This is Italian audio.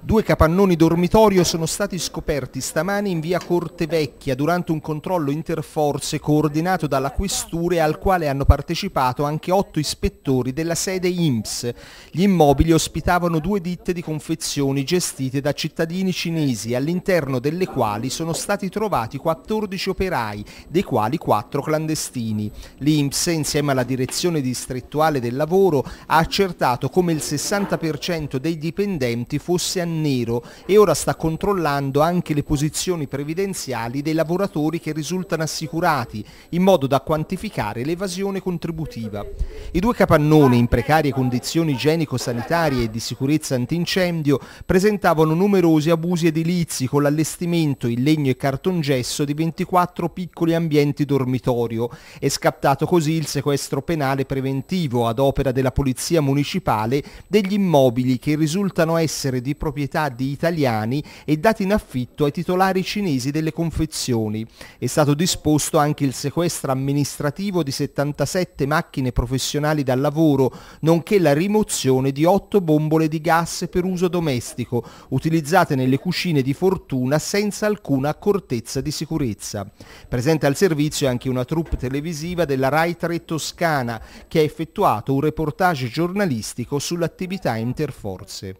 Due capannoni dormitorio sono stati scoperti stamani in via Corte Vecchia durante un controllo interforze coordinato dalla Questura e al quale hanno partecipato anche otto ispettori della sede IMSS. Gli immobili ospitavano due ditte di confezioni gestite da cittadini cinesi all'interno delle quali sono stati trovati 14 operai, dei quali 4 clandestini. L'IMSS insieme alla direzione distrettuale del lavoro ha accertato come il 60% dei dipendenti fosse a nero e ora sta controllando anche le posizioni previdenziali dei lavoratori che risultano assicurati, in modo da quantificare l'evasione contributiva. I due capannoni, in precarie condizioni igienico-sanitarie e di sicurezza antincendio, presentavano numerosi abusi edilizi con l'allestimento in legno e cartongesso di 24 piccoli ambienti dormitorio. È scattato così il sequestro penale preventivo ad opera della Polizia Municipale degli immobili che risultano essere di proprietà di italiani e dati in affitto ai titolari cinesi delle confezioni. È stato disposto anche il sequestro amministrativo di 77 macchine professionali da lavoro, nonché la rimozione di 8 bombole di gas per uso domestico, utilizzate nelle cucine di fortuna senza alcuna accortezza di sicurezza. Presente al servizio è anche una troupe televisiva della Rai 3 Toscana, che ha effettuato un reportage giornalistico sull'attività interforze.